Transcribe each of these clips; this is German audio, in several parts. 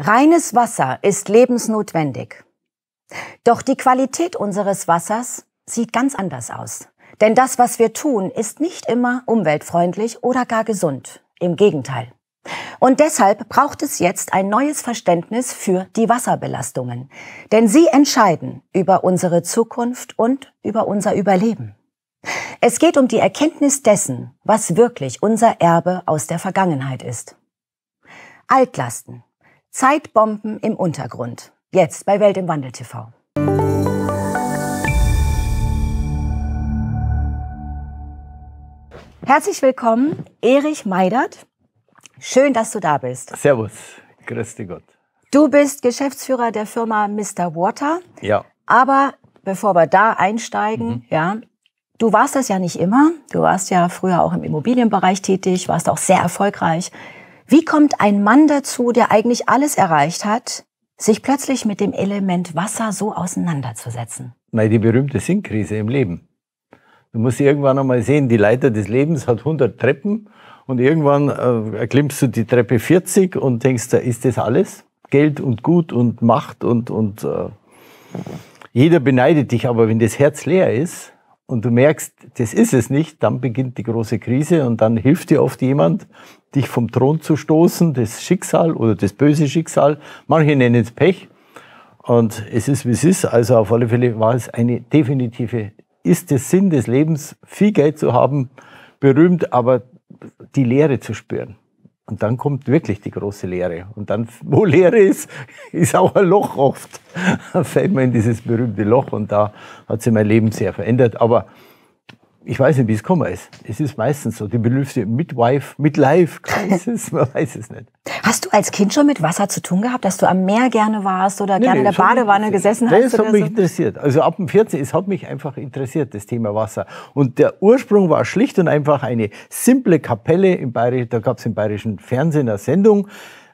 Reines Wasser ist lebensnotwendig. Doch die Qualität unseres Wassers sieht ganz anders aus. Denn das, was wir tun, ist nicht immer umweltfreundlich oder gar gesund. Im Gegenteil. Und deshalb braucht es jetzt ein neues Verständnis für die Wasserbelastungen. Denn sie entscheiden über unsere Zukunft und über unser Überleben. Es geht um die Erkenntnis dessen, was wirklich unser Erbe aus der Vergangenheit ist. Altlasten, Zeitbomben im Untergrund. Jetzt bei Welt im Wandel TV. Herzlich willkommen, Erich Meidert. Schön, dass du da bist. Servus, grüß dich Gott. Du bist Geschäftsführer der Firma Mr. Water. Ja. Aber bevor wir da einsteigen, mhm. ja, du warst das ja nicht immer. Du warst ja früher auch im Immobilienbereich tätig, warst auch sehr erfolgreich, wie kommt ein Mann dazu, der eigentlich alles erreicht hat, sich plötzlich mit dem Element Wasser so auseinanderzusetzen? Na, die berühmte Sinnkrise im Leben. Du musst irgendwann einmal sehen, die Leiter des Lebens hat 100 Treppen und irgendwann äh, klimmst du die Treppe 40 und denkst, da ist das alles? Geld und Gut und Macht und, und äh, jeder beneidet dich, aber wenn das Herz leer ist und du merkst, das ist es nicht, dann beginnt die große Krise und dann hilft dir oft jemand, dich vom Thron zu stoßen, das Schicksal oder das böse Schicksal. Manche nennen es Pech. Und es ist, wie es ist. Also auf alle Fälle war es eine definitive, ist der Sinn des Lebens, viel Geld zu haben, berühmt, aber die Leere zu spüren. Und dann kommt wirklich die große Leere. Und dann, wo Leere ist, ist auch ein Loch oft. Da fällt man in dieses berühmte Loch und da hat sich mein Leben sehr verändert. Aber ich weiß nicht, wie es gekommen ist. Es ist meistens so, die Belüfte Bedürfnisse Midwife, Midlife Crisis, man weiß es nicht. Hast du als Kind schon mit Wasser zu tun gehabt, dass du am Meer gerne warst oder nee, gerne nee, in der Badewanne gesessen hast? nee, hast? Das hat mich so? interessiert. Also ab dem 14, es hat mich einfach interessiert, das Thema Wasser. Und der Ursprung war schlicht und einfach eine simple Kapelle im Bayerischen, da gab es im Bayerischen Fernsehen eine Sendung,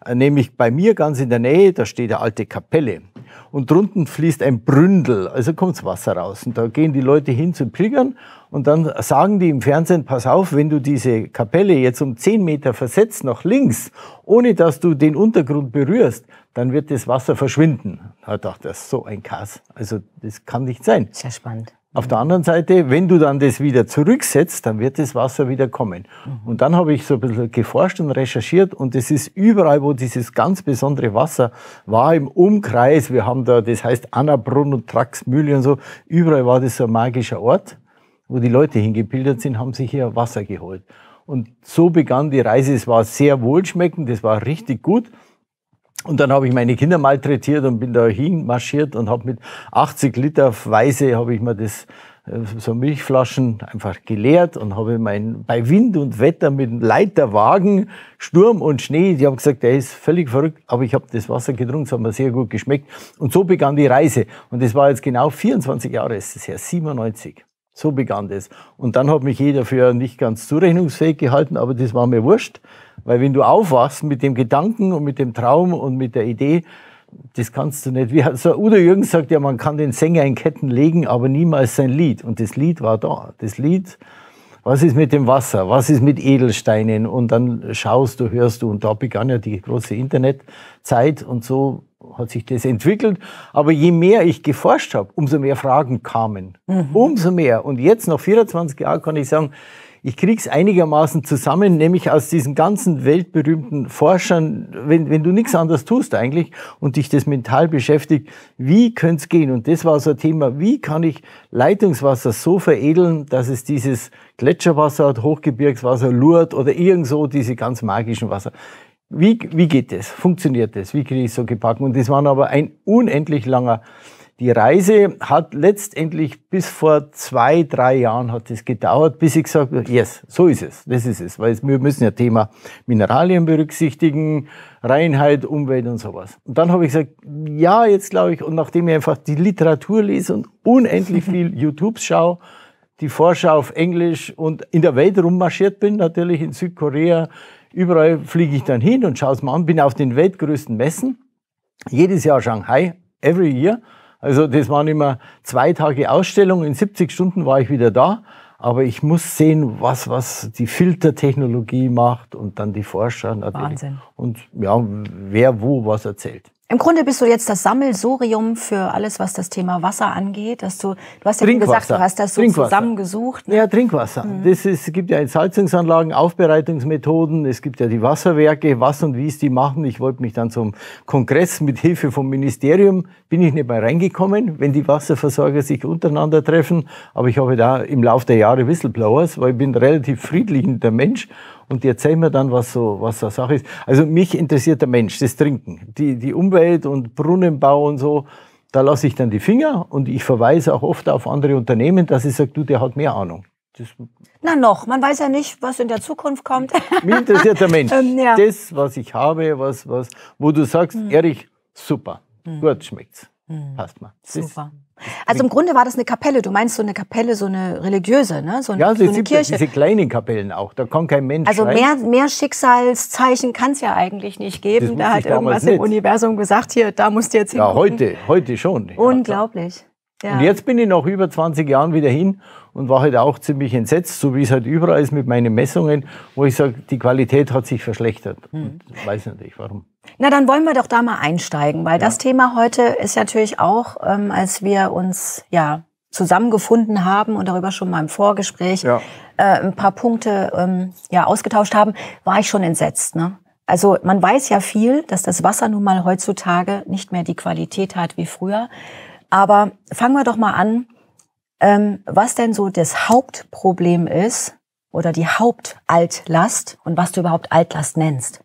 äh, nämlich bei mir ganz in der Nähe, da steht eine alte Kapelle. Und drunten fließt ein Bründel, also kommt das Wasser raus. Und da gehen die Leute hin zu Pilgern und dann sagen die im Fernsehen, pass auf, wenn du diese Kapelle jetzt um 10 Meter versetzt nach links, ohne dass du den Untergrund berührst, dann wird das Wasser verschwinden. Da dachte ich, so ein Kass. Also das kann nicht sein. Sehr spannend. Auf der anderen Seite, wenn du dann das wieder zurücksetzt, dann wird das Wasser wieder kommen. Mhm. Und dann habe ich so ein bisschen geforscht und recherchiert und es ist überall, wo dieses ganz besondere Wasser war, im Umkreis, wir haben da, das heißt Annabrunn und Traxmühle und so, überall war das so ein magischer Ort wo die Leute hingepilgert sind, haben sich hier Wasser geholt. Und so begann die Reise. Es war sehr wohlschmeckend, es war richtig gut. Und dann habe ich meine Kinder malträtiert und bin da hinmarschiert und habe mit 80 Liter Weise habe ich mir das äh, so Milchflaschen einfach geleert und habe mein bei Wind und Wetter mit einem Leiterwagen, Sturm und Schnee, die haben gesagt, der ist völlig verrückt, aber ich habe das Wasser getrunken, es hat mir sehr gut geschmeckt und so begann die Reise und das war jetzt genau 24 Jahre, es ist ja 97. So begann das. Und dann hat mich jeder für nicht ganz zurechnungsfähig gehalten, aber das war mir wurscht, weil wenn du aufwachst mit dem Gedanken und mit dem Traum und mit der Idee, das kannst du nicht. Wie so Udo Jürgens sagt ja, man kann den Sänger in Ketten legen, aber niemals sein Lied. Und das Lied war da. Das Lied, was ist mit dem Wasser? Was ist mit Edelsteinen? Und dann schaust du, hörst du. Und da begann ja die große Internetzeit. Und so hat sich das entwickelt. Aber je mehr ich geforscht habe, umso mehr Fragen kamen. Mhm. Umso mehr. Und jetzt, nach 24 Jahren, kann ich sagen, ich krieg's einigermaßen zusammen, nämlich aus diesen ganzen weltberühmten Forschern, wenn, wenn du nichts anderes tust eigentlich und dich das mental beschäftigt, wie könnte es gehen? Und das war so ein Thema, wie kann ich Leitungswasser so veredeln, dass es dieses Gletscherwasser hat, Hochgebirgswasser, Lourdes oder irgend so diese ganz magischen Wasser. Wie, wie geht das? Funktioniert das? Wie kriege ich so gepackt? Und das war aber ein unendlich langer. Die Reise hat letztendlich bis vor zwei, drei Jahren hat es gedauert, bis ich gesagt habe, yes, so ist es, das ist es. Weil wir müssen ja Thema Mineralien berücksichtigen, Reinheit, Umwelt und sowas. Und dann habe ich gesagt, ja, jetzt glaube ich, und nachdem ich einfach die Literatur lese und unendlich viel YouTubes schaue, die Vorschau auf Englisch und in der Welt rummarschiert bin, natürlich in Südkorea, Überall fliege ich dann hin und schaue es mal an, bin auf den weltgrößten Messen. Jedes Jahr Shanghai, every year. Also das waren immer zwei Tage Ausstellung. In 70 Stunden war ich wieder da. Aber ich muss sehen, was, was die Filtertechnologie macht und dann die Forscher natürlich. Wahnsinn. Und ja, wer wo was erzählt. Im Grunde bist du jetzt das Sammelsurium für alles, was das Thema Wasser angeht. Dass du, du hast ja gesagt, du hast das so zusammengesucht. Ne? Ja, Trinkwasser. Mhm. Das ist, es gibt ja Entsalzungsanlagen, Aufbereitungsmethoden, es gibt ja die Wasserwerke, was und wie es die machen. Ich wollte mich dann zum Kongress mit Hilfe vom Ministerium, bin ich nicht mehr reingekommen, wenn die Wasserversorger sich untereinander treffen. Aber ich habe da im Laufe der Jahre Whistleblowers, weil ich bin relativ friedlicher Mensch und die erzählen mir dann, was so, was da Sache ist. Also mich interessiert der Mensch, das Trinken, die, die Umwelt und Brunnenbau und so. Da lasse ich dann die Finger und ich verweise auch oft auf andere Unternehmen, dass ich sage, du, der hat mehr Ahnung. Das Na noch, man weiß ja nicht, was in der Zukunft kommt. Mich interessiert der Mensch. ähm, ja. Das, was ich habe, was, was, wo du sagst, mhm. Erich, super, mhm. gut schmeckt's. Mhm. Passt mal. Super. Also im Grunde war das eine Kapelle. Du meinst so eine Kapelle, so eine religiöse, ne? So eine, ja, so eine Kirche. diese kleinen Kapellen auch. Da kommt kein Mensch Also rein. mehr, mehr Schicksalszeichen kann es ja eigentlich nicht geben. Da hat irgendwas nicht. im Universum gesagt, hier, da musst du jetzt hin. Ja, heute, heute schon. Unglaublich. Ja. Und jetzt bin ich nach über 20 Jahren wieder hin und war halt auch ziemlich entsetzt, so wie es halt überall ist mit meinen Messungen, wo ich sage, die Qualität hat sich verschlechtert. Hm. Und weiß natürlich warum. Na, dann wollen wir doch da mal einsteigen, weil ja. das Thema heute ist natürlich auch, ähm, als wir uns ja zusammengefunden haben und darüber schon mal im Vorgespräch ja. äh, ein paar Punkte ähm, ja ausgetauscht haben, war ich schon entsetzt. Ne? Also man weiß ja viel, dass das Wasser nun mal heutzutage nicht mehr die Qualität hat wie früher. Aber fangen wir doch mal an, ähm, was denn so das Hauptproblem ist oder die Hauptaltlast und was du überhaupt Altlast nennst.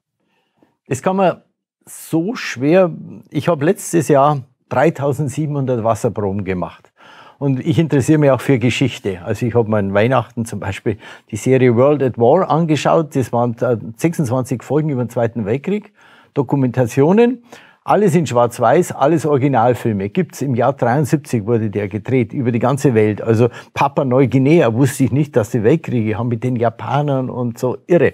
Das kann man so schwer. Ich habe letztes Jahr 3700 Wasserproben gemacht. Und ich interessiere mich auch für Geschichte. Also ich habe mir an Weihnachten zum Beispiel die Serie World at War angeschaut. Das waren 26 äh, Folgen über den Zweiten Weltkrieg, Dokumentationen. Alles in Schwarz-Weiß, alles Originalfilme. Gibt's im Jahr 73 wurde der gedreht über die ganze Welt. Also Papa Neuguinea wusste ich nicht, dass die Weltkriege haben mit den Japanern und so irre.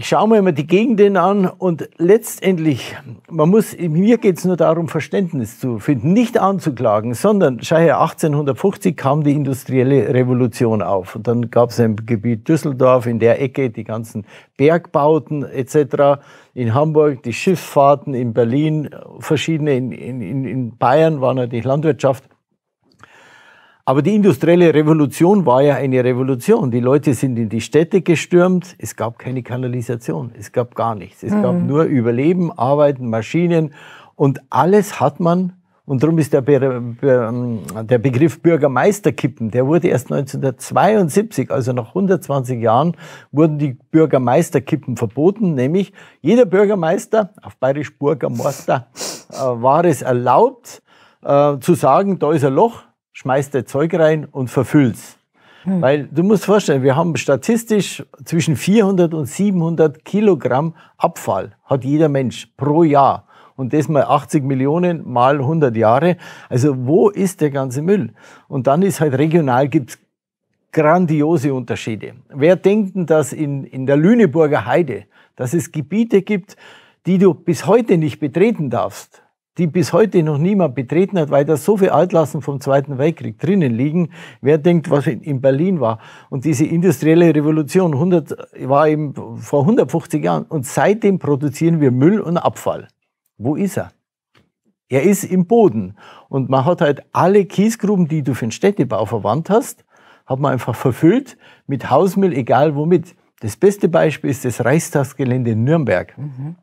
Ich schaue mir immer die Gegenden an und letztendlich, man muss, mir geht es nur darum, Verständnis zu finden, nicht anzuklagen, sondern, schau her, 1850 kam die industrielle Revolution auf und dann gab es im Gebiet Düsseldorf, in der Ecke, die ganzen Bergbauten etc., in Hamburg die Schifffahrten, in Berlin verschiedene, in, in, in Bayern war natürlich Landwirtschaft. Aber die industrielle Revolution war ja eine Revolution. Die Leute sind in die Städte gestürmt. Es gab keine Kanalisation. Es gab gar nichts. Es mhm. gab nur Überleben, Arbeiten, Maschinen. Und alles hat man, und darum ist der, Be ähm, der Begriff Bürgermeisterkippen, der wurde erst 1972, also nach 120 Jahren, wurden die Bürgermeisterkippen verboten. Nämlich jeder Bürgermeister, auf bayerisch Bürgermeister, äh, war es erlaubt, äh, zu sagen, da ist ein Loch, schmeißt der Zeug rein und verfüllt's. Hm. Weil du musst vorstellen, wir haben statistisch zwischen 400 und 700 Kilogramm Abfall hat jeder Mensch pro Jahr. Und das mal 80 Millionen mal 100 Jahre. Also wo ist der ganze Müll? Und dann ist halt regional gibt's grandiose Unterschiede. Wer denkt denn, dass in, in der Lüneburger Heide, dass es Gebiete gibt, die du bis heute nicht betreten darfst, die bis heute noch niemand betreten hat, weil da so viel Altlasten vom Zweiten Weltkrieg drinnen liegen. Wer denkt, was in Berlin war? Und diese industrielle Revolution 100, war eben vor 150 Jahren. Und seitdem produzieren wir Müll und Abfall. Wo ist er? Er ist im Boden. Und man hat halt alle Kiesgruben, die du für den Städtebau verwandt hast, hat man einfach verfüllt mit Hausmüll, egal womit. Das beste Beispiel ist das Reichstagsgelände in Nürnberg. Mhm.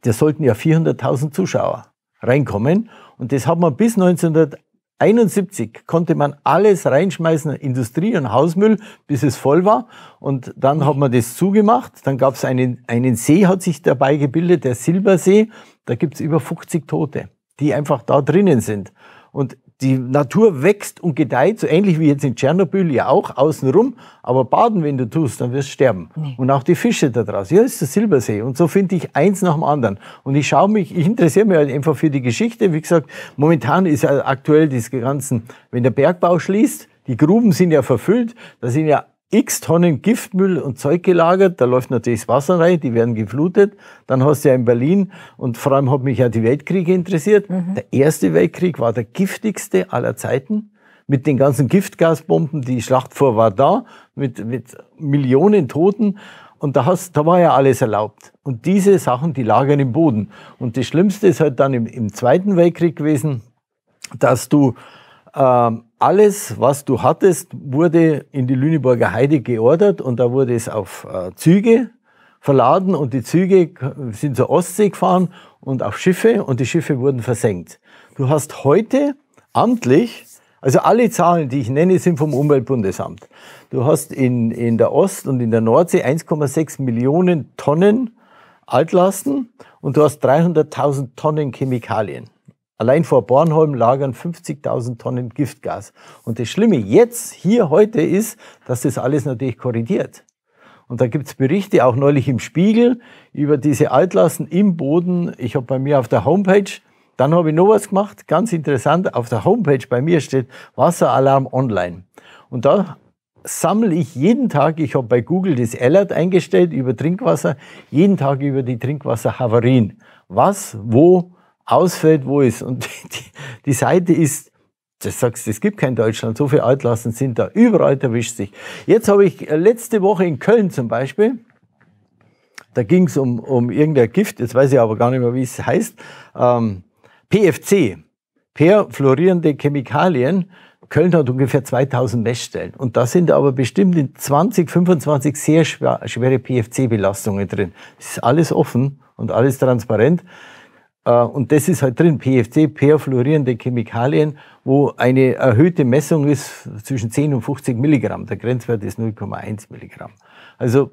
Da sollten ja 400.000 Zuschauer reinkommen. Und das hat man bis 1971 konnte man alles reinschmeißen, Industrie- und Hausmüll, bis es voll war. Und dann hat man das zugemacht. Dann gab es einen, einen See, hat sich dabei gebildet, der Silbersee. Da gibt es über 50 Tote, die einfach da drinnen sind. Und die Natur wächst und gedeiht, so ähnlich wie jetzt in Tschernobyl ja auch, außenrum. Aber baden, wenn du tust, dann wirst du sterben. Nee. Und auch die Fische da draußen. Ja, ist der Silbersee. Und so finde ich eins nach dem anderen. Und ich schaue mich, ich interessiere mich halt einfach für die Geschichte. Wie gesagt, momentan ist ja aktuell das Ganze, wenn der Bergbau schließt, die Gruben sind ja verfüllt, da sind ja x Tonnen Giftmüll und Zeug gelagert, da läuft natürlich das Wasser rein, die werden geflutet. Dann hast du ja in Berlin, und vor allem hat mich ja die Weltkriege interessiert, mhm. der Erste Weltkrieg war der giftigste aller Zeiten. Mit den ganzen Giftgasbomben, die Schlacht vor war da, mit, mit Millionen Toten. Und da, hast, da war ja alles erlaubt. Und diese Sachen, die lagern im Boden. Und das Schlimmste ist halt dann im, im Zweiten Weltkrieg gewesen, dass du ähm, alles, was du hattest, wurde in die Lüneburger Heide geordert und da wurde es auf äh, Züge verladen und die Züge sind zur Ostsee gefahren und auf Schiffe und die Schiffe wurden versenkt. Du hast heute amtlich, also alle Zahlen, die ich nenne, sind vom Umweltbundesamt. Du hast in, in der Ost- und in der Nordsee 1,6 Millionen Tonnen Altlasten und du hast 300.000 Tonnen Chemikalien. Allein vor Bornholm lagern 50.000 Tonnen Giftgas. Und das Schlimme jetzt, hier heute ist, dass das alles natürlich korrigiert. Und da gibt's Berichte, auch neulich im Spiegel, über diese Altlasten im Boden. Ich habe bei mir auf der Homepage, dann habe ich noch was gemacht, ganz interessant, auf der Homepage bei mir steht Wasseralarm online. Und da sammle ich jeden Tag, ich habe bei Google das Alert eingestellt über Trinkwasser, jeden Tag über die Trinkwasserhavarien. Was, wo, ausfällt, wo ist. Und die, die Seite ist, das sagst es gibt kein Deutschland, so viele Altlasten sind da, überall erwischt sich. Jetzt habe ich äh, letzte Woche in Köln zum Beispiel, da ging es um, um irgendein Gift, jetzt weiß ich aber gar nicht mehr, wie es heißt, ähm, PFC, perfluorierende Chemikalien. Köln hat ungefähr 2000 Messstellen und da sind aber bestimmt in 20, 25 sehr schwere PFC-Belastungen drin. Das ist alles offen und alles transparent. Äh, und das ist halt drin, PFC, perfluorierende Chemikalien, wo eine erhöhte Messung ist zwischen 10 und 50 Milligramm. Der Grenzwert ist 0,1 Milligramm. Also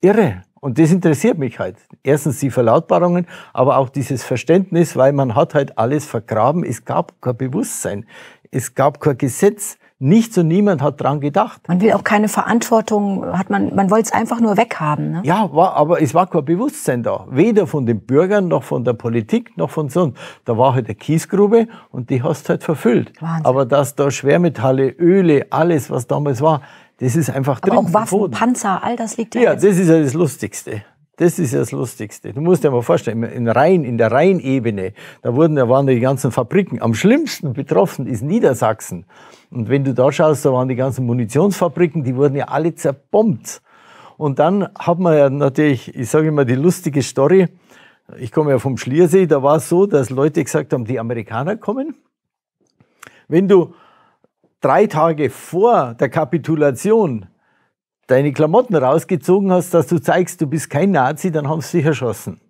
irre. Und das interessiert mich halt. Erstens die Verlautbarungen, aber auch dieses Verständnis, weil man hat halt alles vergraben. Es gab kein Bewusstsein. Es gab kein Gesetz. Nichts und niemand hat dran gedacht. Man will auch keine Verantwortung, hat man, man wollte es einfach nur weghaben. Ne? Ja, war, aber es war kein Bewusstsein da. Weder von den Bürgern, noch von der Politik, noch von sonst. Da war halt eine Kiesgrube und die hast halt verfüllt. Wahnsinn. Aber dass da Schwermetalle, Öle, alles, was damals war, das ist einfach drin. Aber auch Waffen, Panzer, all das liegt da. Ja, jetzt. das ist ja das Lustigste. Das ist das Lustigste. Du musst dir mal vorstellen, in, Rhein, in der Rheinebene, da wurden, da waren die ganzen Fabriken. Am schlimmsten betroffen ist Niedersachsen. Und wenn du da schaust, da waren die ganzen Munitionsfabriken, die wurden ja alle zerbombt. Und dann hat man ja natürlich, ich sage immer die lustige Story, ich komme ja vom Schliersee, da war es so, dass Leute gesagt haben, die Amerikaner kommen. Wenn du drei Tage vor der Kapitulation deine Klamotten rausgezogen hast, dass du zeigst, du bist kein Nazi, dann haben sie dich erschossen.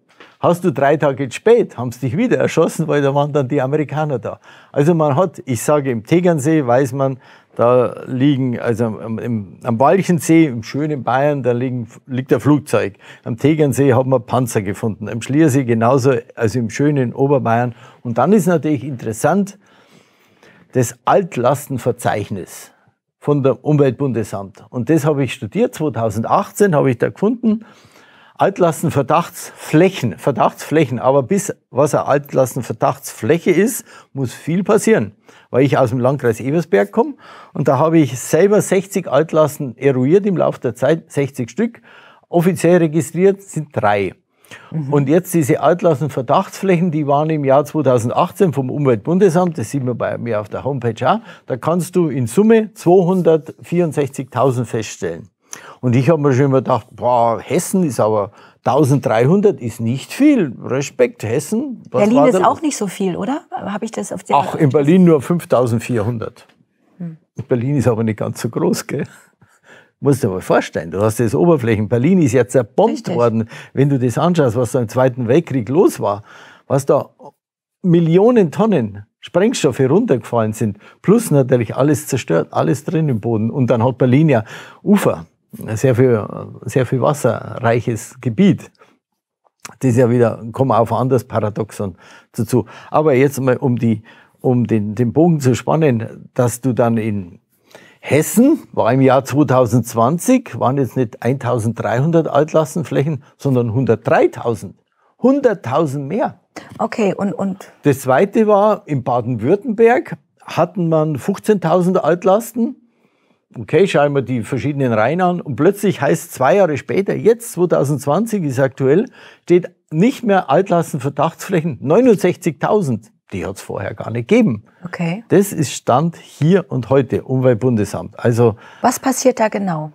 Hast du drei Tage spät, haben sie dich wieder erschossen, weil da waren dann die Amerikaner da. Also man hat, ich sage im Tegernsee, weiß man, da liegen, also am, im, am Walchensee, im schönen Bayern, da liegen, liegt ein Flugzeug. Am Tegernsee haben wir Panzer gefunden, am Schliersee genauso, also im schönen Oberbayern. Und dann ist natürlich interessant das Altlastenverzeichnis von der Umweltbundesamt. Und das habe ich studiert, 2018 habe ich da gefunden, Altlastenverdachtsflächen, Verdachtsflächen. Aber bis was eine Altlastenverdachtsfläche ist, muss viel passieren, weil ich aus dem Landkreis Ebersberg komme und da habe ich selber 60 Altlasten eruiert im Laufe der Zeit, 60 Stück. Offiziell registriert sind drei. Mhm. Und jetzt diese altlassen Verdachtsflächen, die waren im Jahr 2018 vom Umweltbundesamt, das sieht man bei mir auf der Homepage auch, da kannst du in Summe 264.000 feststellen. Und ich habe mir schon immer gedacht, boah, Hessen ist aber 1300 ist nicht viel. Respekt, Hessen. Berlin ist auch nicht so viel, oder? Habe ich das auf der Ach, in Berlin nur 5400. Hm. Berlin ist aber nicht ganz so groß, gell? Musst du dir mal vorstellen, du hast das Oberflächen. Berlin ist ja zerbombt Richtig. worden. Wenn du das anschaust, was da im Zweiten Weltkrieg los war, was da Millionen Tonnen Sprengstoffe runtergefallen sind, plus natürlich alles zerstört, alles drin im Boden. Und dann hat Berlin ja Ufer, sehr viel, sehr viel wasserreiches Gebiet. Das ist ja wieder, kommen auf ein anderes Paradoxon dazu. Aber jetzt mal, um, die, um den, den Bogen zu spannen, dass du dann in Hessen war im Jahr 2020, waren jetzt nicht 1300 Altlastenflächen, sondern 103.000. 100.000 mehr. Okay, und, und? Das zweite war, in Baden-Württemberg hatten man 15.000 Altlasten. Okay, schauen wir die verschiedenen Reihen an. Und plötzlich heißt zwei Jahre später, jetzt 2020 ist aktuell, steht nicht mehr Altlastenverdachtsflächen 69.000 die hat es vorher gar nicht gegeben. Okay. Das ist Stand hier und heute, Umweltbundesamt. Also, was passiert da genau?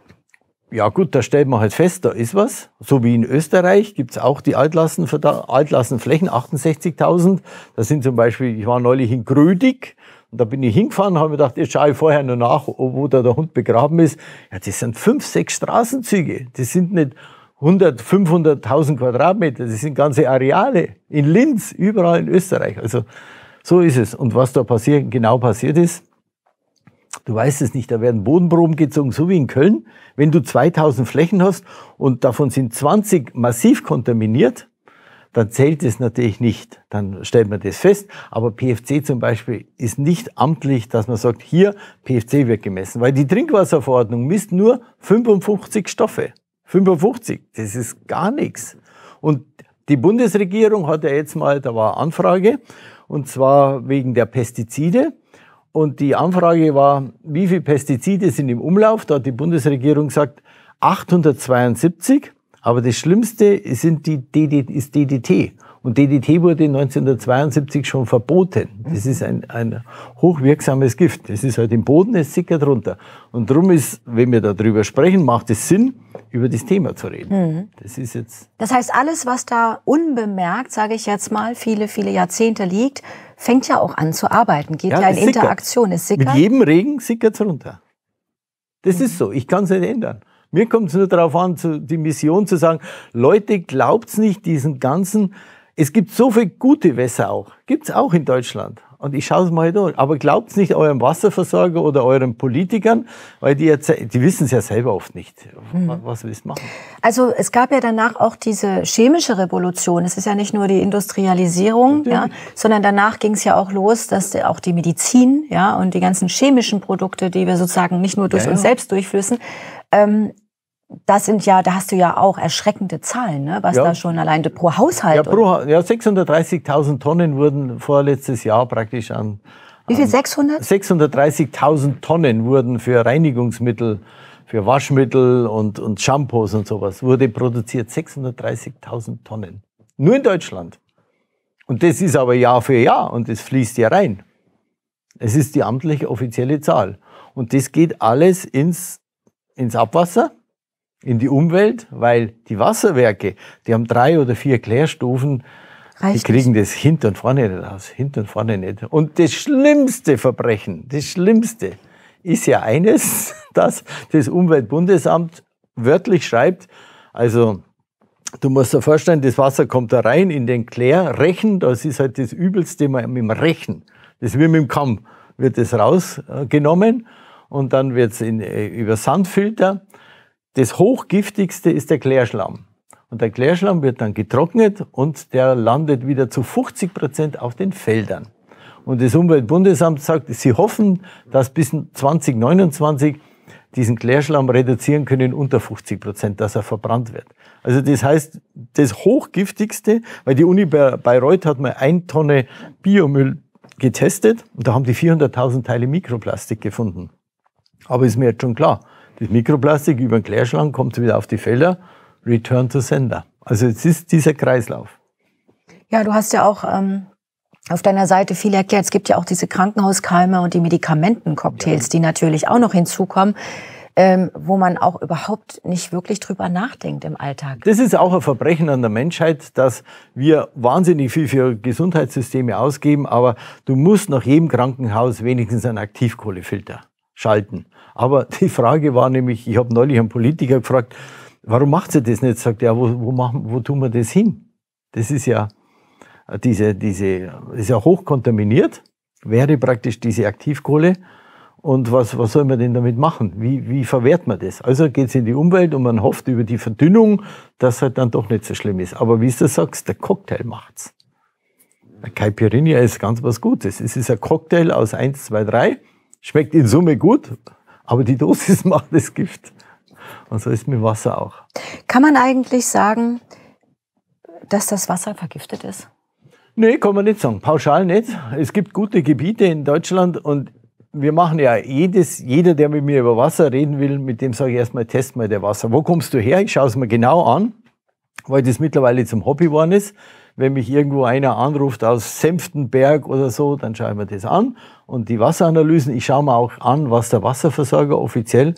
Ja gut, da stellt man halt fest, da ist was. So wie in Österreich gibt es auch die Altlassen, Altlassenflächen, 68.000. Da sind zum Beispiel, ich war neulich in Grödig, und da bin ich hingefahren, und habe mir gedacht, jetzt schaue ich vorher nur nach, wo da der Hund begraben ist. Ja, das sind fünf, sechs Straßenzüge. Das sind nicht 100, 500.000 Quadratmeter, das sind ganze Areale in Linz, überall in Österreich. Also so ist es. Und was da passiert, genau passiert ist, du weißt es nicht, da werden Bodenproben gezogen, so wie in Köln. Wenn du 2000 Flächen hast und davon sind 20 massiv kontaminiert, dann zählt es natürlich nicht. Dann stellt man das fest. Aber PFC zum Beispiel ist nicht amtlich, dass man sagt, hier PFC wird gemessen, weil die Trinkwasserverordnung misst nur 55 Stoffe. 55, das ist gar nichts. Und die Bundesregierung hat ja jetzt mal, da war Anfrage, und zwar wegen der Pestizide. Und die Anfrage war, wie viel Pestizide sind im Umlauf? Da hat die Bundesregierung gesagt, 872. Aber das Schlimmste sind die DD, ist DDT. Und DDT wurde 1972 schon verboten. Das ist ein, ein hochwirksames Gift. Das ist halt im Boden, es sickert runter. Und darum ist, wenn wir darüber sprechen, macht es Sinn, über das Thema zu reden. Mhm. Das ist jetzt. Das heißt, alles, was da unbemerkt, sage ich jetzt mal, viele, viele Jahrzehnte liegt, fängt ja auch an zu arbeiten, geht ja, ja in sickert. Interaktion, es sickert. Mit jedem Regen sickert es runter. Das mhm. ist so. Ich kann es nicht ändern. Mir kommt es nur darauf an, zu, die Mission zu sagen, Leute, glaubt's nicht diesen ganzen es gibt so viele gute Wässer auch. Gibt es auch in Deutschland. Und ich schaue es mal halt an. Aber glaubt es nicht eurem Wasserversorger oder euren Politikern, weil die, die wissen es ja selber oft nicht. Mhm. Was willst du machen? Also es gab ja danach auch diese chemische Revolution. Es ist ja nicht nur die Industrialisierung, ja, sondern danach ging es ja auch los, dass auch die Medizin ja, und die ganzen chemischen Produkte, die wir sozusagen nicht nur durch ja, uns selbst durchflüssen, ähm, das sind ja, da hast du ja auch erschreckende Zahlen, ne? was ja. da schon allein pro Haushalt. Ja, pro, ja 630.000 Tonnen wurden vorletztes Jahr praktisch an. Wie viel? 600? 630.000 Tonnen wurden für Reinigungsmittel, für Waschmittel und, und Shampoos und sowas wurde produziert. 630.000 Tonnen. Nur in Deutschland. Und das ist aber Jahr für Jahr und das fließt ja rein. Es ist die amtliche offizielle Zahl. Und das geht alles ins, ins Abwasser in die Umwelt, weil die Wasserwerke, die haben drei oder vier Klärstufen, Reicht die kriegen nicht. das hinten und vorne nicht raus, hinten und vorne nicht. Und das schlimmste Verbrechen, das schlimmste ist ja eines, dass das Umweltbundesamt wörtlich schreibt, also du musst dir vorstellen, das Wasser kommt da rein in den Klärrechen, das ist halt das Übelste mit dem Rechen. Das ist wie mit dem Kamm, wird das rausgenommen und dann wird es äh, über Sandfilter das hochgiftigste ist der Klärschlamm. Und der Klärschlamm wird dann getrocknet und der landet wieder zu 50 Prozent auf den Feldern. Und das Umweltbundesamt sagt, sie hoffen, dass bis 2029 diesen Klärschlamm reduzieren können unter 50 Prozent, dass er verbrannt wird. Also das heißt, das Hochgiftigste, weil die Uni Bayreuth hat mal ein Tonne Biomüll getestet und da haben die 400.000 Teile Mikroplastik gefunden. Aber ist mir jetzt schon klar, das Mikroplastik über den Klärschlamm kommt wieder auf die Felder, Return to Sender. Also es ist dieser Kreislauf. Ja, du hast ja auch ähm, auf deiner Seite viel erklärt. Es gibt ja auch diese Krankenhauskeime und die Medikamentencocktails, ja. die natürlich auch noch hinzukommen. Ähm, wo man auch überhaupt nicht wirklich drüber nachdenkt im Alltag. Das ist auch ein Verbrechen an der Menschheit, dass wir wahnsinnig viel für Gesundheitssysteme ausgeben, aber du musst nach jedem Krankenhaus wenigstens einen Aktivkohlefilter schalten. Aber die Frage war nämlich, ich habe neulich einen Politiker gefragt, warum macht ihr das nicht? Sagt er, ja, wo, wo, machen, wo tun wir das hin? Das ist ja, diese, diese, ist ja hochkontaminiert, wäre praktisch diese Aktivkohle. Und was, was soll man denn damit machen? Wie, wie verwehrt man das? Also geht es in die Umwelt und man hofft über die Verdünnung, dass halt dann doch nicht so schlimm ist. Aber wie du sagst, der Cocktail macht's. Caipirinha ist ganz was Gutes. Es ist ein Cocktail aus eins, zwei, drei. Schmeckt in Summe gut, aber die Dosis macht das Gift. Und so ist mit Wasser auch. Kann man eigentlich sagen, dass das Wasser vergiftet ist? Nee, kann man nicht sagen. Pauschal nicht. Es gibt gute Gebiete in Deutschland und wir machen ja jedes, jeder, der mit mir über Wasser reden will, mit dem sage ich erstmal, test mal der Wasser. Wo kommst du her? Ich schaue es mir genau an, weil das mittlerweile zum Hobby geworden ist wenn mich irgendwo einer anruft aus Senftenberg oder so, dann schaue ich mir das an. Und die Wasseranalysen, ich schaue mir auch an, was der Wasserversorger offiziell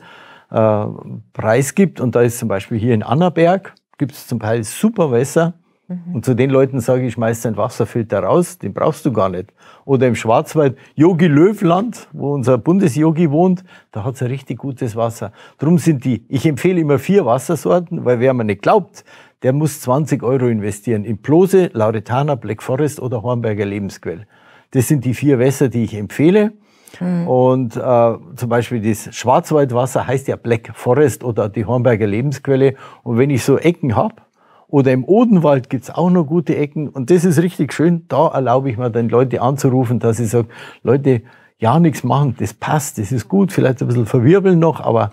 äh, preisgibt. Und da ist zum Beispiel hier in Annaberg, gibt es zum Teil super Wässer, Mhm. Und zu den Leuten sage ich, schmeiß deinen Wasserfilter raus, den brauchst du gar nicht. Oder im Schwarzwald, Yogi Löwland, wo unser Bundesyogi wohnt, da hat's ein richtig gutes Wasser. Drum sind die, ich empfehle immer vier Wassersorten, weil wer mir nicht glaubt, der muss 20 Euro investieren in Plose, Lauretana, Black Forest oder Hornberger Lebensquell. Das sind die vier Wässer, die ich empfehle. Mhm. Und äh, zum Beispiel das Schwarzwaldwasser heißt ja Black Forest oder die Hornberger Lebensquelle. Und wenn ich so Ecken hab oder im Odenwald gibt's auch noch gute Ecken. Und das ist richtig schön. Da erlaube ich mir dann Leute anzurufen, dass ich sage, Leute, ja, nichts machen, das passt, das ist gut. Vielleicht ein bisschen verwirbeln noch, aber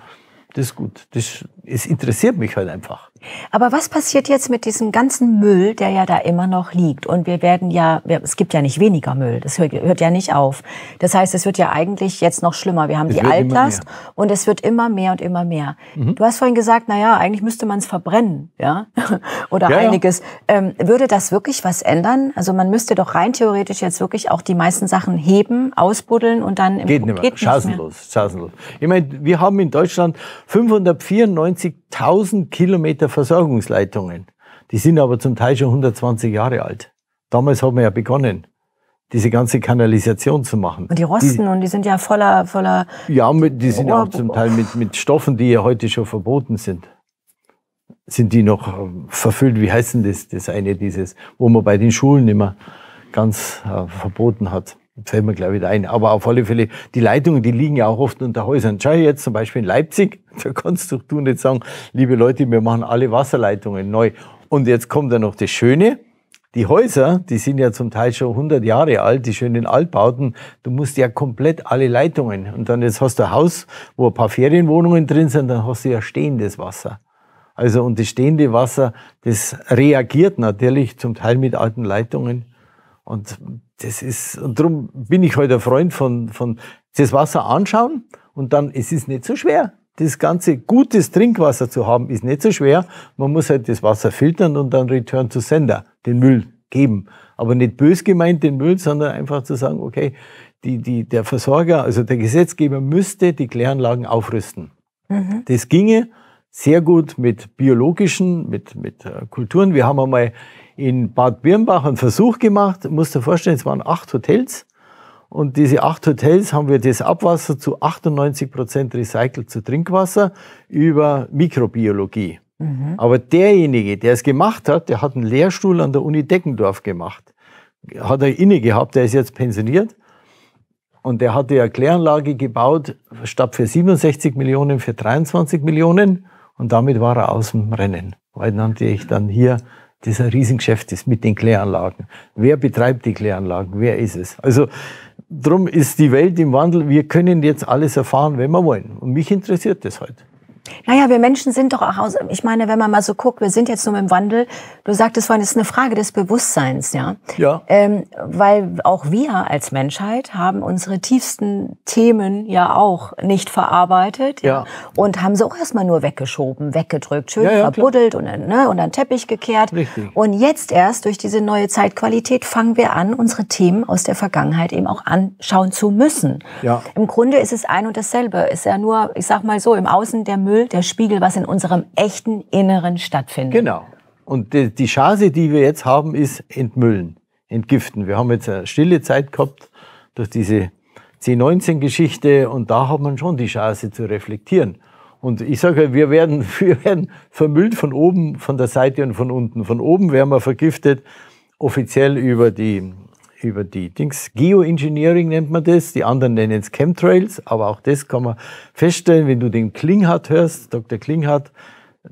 das ist gut. Das es interessiert mich halt einfach. Aber was passiert jetzt mit diesem ganzen Müll, der ja da immer noch liegt? Und wir werden ja, es gibt ja nicht weniger Müll, das hört, ja nicht auf. Das heißt, es wird ja eigentlich jetzt noch schlimmer. Wir haben es die Altlast und es wird immer mehr und immer mehr. Mhm. Du hast vorhin gesagt, na ja, eigentlich müsste man es verbrennen, ja, oder ja, einiges. Ja. Ähm, würde das wirklich was ändern? Also man müsste doch rein theoretisch jetzt wirklich auch die meisten Sachen heben, ausbuddeln und dann im Geht Paket nicht mehr. Chancenlos, chancenlos. Ich meine, wir haben in Deutschland 594 90.000 Kilometer Versorgungsleitungen. Die sind aber zum Teil schon 120 Jahre alt. Damals haben wir ja begonnen, diese ganze Kanalisation zu machen. Und die rosten die, und die sind ja voller, voller. Ja, die sind Rohr, auch oh. zum Teil mit, mit Stoffen, die ja heute schon verboten sind. Sind die noch ähm, verfüllt? Wie heißt denn das, das eine, dieses, wo man bei den Schulen immer ganz äh, verboten hat? fällt mir glaube ich ein, aber auf alle Fälle, die Leitungen, die liegen ja auch oft unter Häusern. Schau jetzt zum Beispiel in Leipzig, da kannst du tun nicht sagen, liebe Leute, wir machen alle Wasserleitungen neu. Und jetzt kommt da noch das Schöne, die Häuser, die sind ja zum Teil schon 100 Jahre alt, die schönen Altbauten, du musst ja komplett alle Leitungen. Und dann jetzt hast du ein Haus, wo ein paar Ferienwohnungen drin sind, dann hast du ja stehendes Wasser. Also, und das stehende Wasser, das reagiert natürlich zum Teil mit alten Leitungen. Und das ist, und darum bin ich heute halt ein Freund von, von das Wasser anschauen und dann, es ist nicht so schwer. Das ganze gutes Trinkwasser zu haben, ist nicht so schwer. Man muss halt das Wasser filtern und dann Return to Sender, den Müll geben. Aber nicht bös gemeint den Müll, sondern einfach zu sagen, okay, die, die, der Versorger, also der Gesetzgeber müsste die Kläranlagen aufrüsten. Mhm. Das ginge sehr gut mit biologischen, mit, mit äh, Kulturen. Wir haben einmal in Bad Birnbach einen Versuch gemacht. Musst dir vorstellen, es waren acht Hotels. Und diese acht Hotels haben wir das Abwasser zu 98 Prozent recycelt zu Trinkwasser über Mikrobiologie. Mhm. Aber derjenige, der es gemacht hat, der hat einen Lehrstuhl an der Uni Deckendorf gemacht. Hat er inne gehabt, der ist jetzt pensioniert. Und der hat die Erkläranlage gebaut, statt für 67 Millionen, für 23 Millionen. Und damit war er aus dem Rennen. Weil dann ich dann hier das ein Riesengeschäft ist mit den Kläranlagen. Wer betreibt die Kläranlagen? Wer ist es? Also drum ist die Welt im Wandel. Wir können jetzt alles erfahren, wenn wir wollen. Und mich interessiert das halt. Naja, wir Menschen sind doch auch, aus, ich meine, wenn man mal so guckt, wir sind jetzt nur im Wandel. Du sagtest vorhin, es ist eine Frage des Bewusstseins, ja? Ja. Ähm, weil auch wir als Menschheit haben unsere tiefsten Themen ja auch nicht verarbeitet. Ja. ja. Und haben sie auch erstmal nur weggeschoben, weggedrückt, schön ja, ja, verbuddelt klar. und, ne, und dann Teppich gekehrt. Richtig. Und jetzt erst durch diese neue Zeitqualität fangen wir an, unsere Themen aus der Vergangenheit eben auch anschauen zu müssen. Ja. Im Grunde ist es ein und dasselbe. Ist ja nur, ich sag mal so, im Außen der Müll Gefühl, der Spiegel, was in unserem echten Inneren stattfindet. Genau. Und die Chance, die wir jetzt haben, ist entmüllen, entgiften. Wir haben jetzt eine stille Zeit gehabt durch diese C19-Geschichte und da hat man schon die Chance zu reflektieren. Und ich sage, wir werden, wir werden vermüllt von oben, von der Seite und von unten. Von oben werden wir vergiftet, offiziell über die über die Dings. Geoengineering nennt man das, die anderen nennen es Chemtrails, aber auch das kann man feststellen, wenn du den Klinghardt hörst, Dr. Klinghardt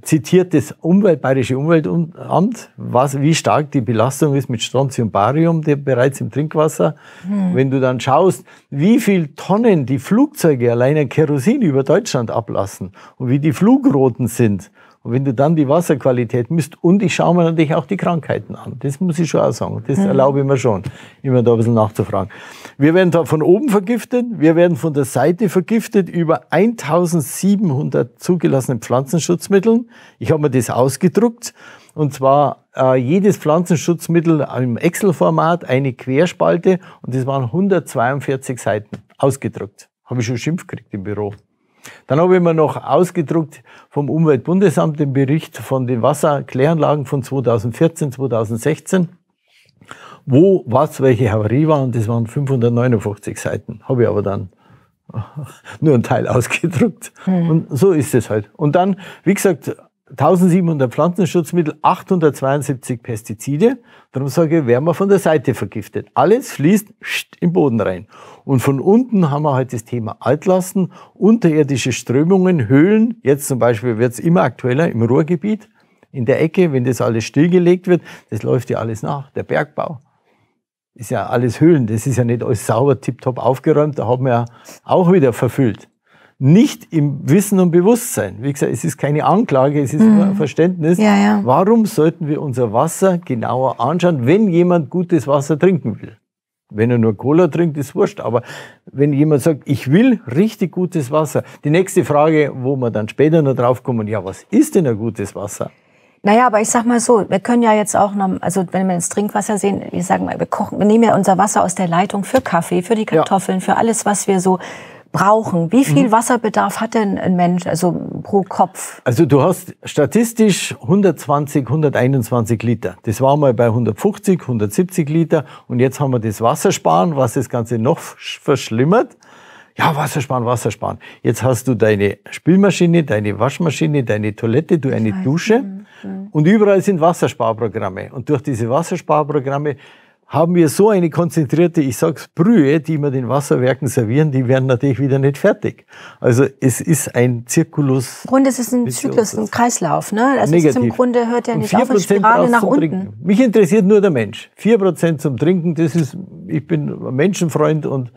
zitiert das Umwelt, Bayerische Umweltamt, was, wie stark die Belastung ist mit Strontium Barium bereits im Trinkwasser. Hm. Wenn du dann schaust, wie viele Tonnen die Flugzeuge alleine Kerosin über Deutschland ablassen und wie die Flugrouten sind, und wenn du dann die Wasserqualität misst und ich schaue mir natürlich auch die Krankheiten an, das muss ich schon auch sagen, das mhm. erlaube ich mir schon, immer da ein bisschen nachzufragen. Wir werden da von oben vergiftet, wir werden von der Seite vergiftet über 1700 zugelassenen Pflanzenschutzmitteln. Ich habe mir das ausgedruckt und zwar äh, jedes Pflanzenschutzmittel im Excel-Format, eine Querspalte und das waren 142 Seiten ausgedruckt. Habe ich schon Schimpf gekriegt im Büro. Dann habe ich mir noch ausgedruckt vom Umweltbundesamt den Bericht von den Wasserkläranlagen von 2014, 2016 wo, was, welche Havarie war und das waren 559 Seiten. Habe ich aber dann nur einen Teil ausgedruckt. Mhm. Und so ist es halt. Und dann, wie gesagt, 1700 Pflanzenschutzmittel, 872 Pestizide. Darum sage ich, werden wir von der Seite vergiftet. Alles fließt im Boden rein. Und von unten haben wir halt das Thema Altlasten, unterirdische Strömungen, Höhlen. Jetzt zum Beispiel wird es immer aktueller im Ruhrgebiet, in der Ecke, wenn das alles stillgelegt wird. Das läuft ja alles nach, der Bergbau ist ja alles Höhlen, das ist ja nicht alles sauber, tiptop aufgeräumt, da haben wir ja auch wieder verfüllt nicht im Wissen und Bewusstsein. Wie gesagt, es ist keine Anklage, es ist mhm. nur ein Verständnis. Ja, ja. Warum sollten wir unser Wasser genauer anschauen, wenn jemand gutes Wasser trinken will? Wenn er nur Cola trinkt, ist wurscht. Aber wenn jemand sagt, ich will richtig gutes Wasser, die nächste Frage, wo wir dann später noch draufkommen, ja, was ist denn ein gutes Wasser? Naja, aber ich sag mal so, wir können ja jetzt auch noch, also wenn wir ins Trinkwasser sehen, wir sagen mal, wir kochen, wir nehmen ja unser Wasser aus der Leitung für Kaffee, für die Kartoffeln, ja. für alles, was wir so brauchen. Wie viel mhm. Wasserbedarf hat denn ein Mensch, also pro Kopf? Also du hast statistisch 120, 121 Liter. Das war mal bei 150, 170 Liter. Und jetzt haben wir das Wassersparen, was das Ganze noch verschlimmert. Ja, Wassersparen, Wassersparen. Jetzt hast du deine Spülmaschine, deine Waschmaschine, deine Toilette, du eine Dusche. Mhm. Und überall sind Wassersparprogramme. Und durch diese Wassersparprogramme haben wir so eine konzentrierte, ich sag's, Brühe, die wir den Wasserwerken servieren, die werden natürlich wieder nicht fertig. Also es ist ein Zirkulus. Im Grunde ist es ein Zyklus, ein Kreislauf, ne? Also Negativ. im Grunde hört ja nicht auf, eine Spirale nach unten. Trinken. Mich interessiert nur der Mensch. Vier Prozent zum Trinken, das ist, ich bin Menschenfreund und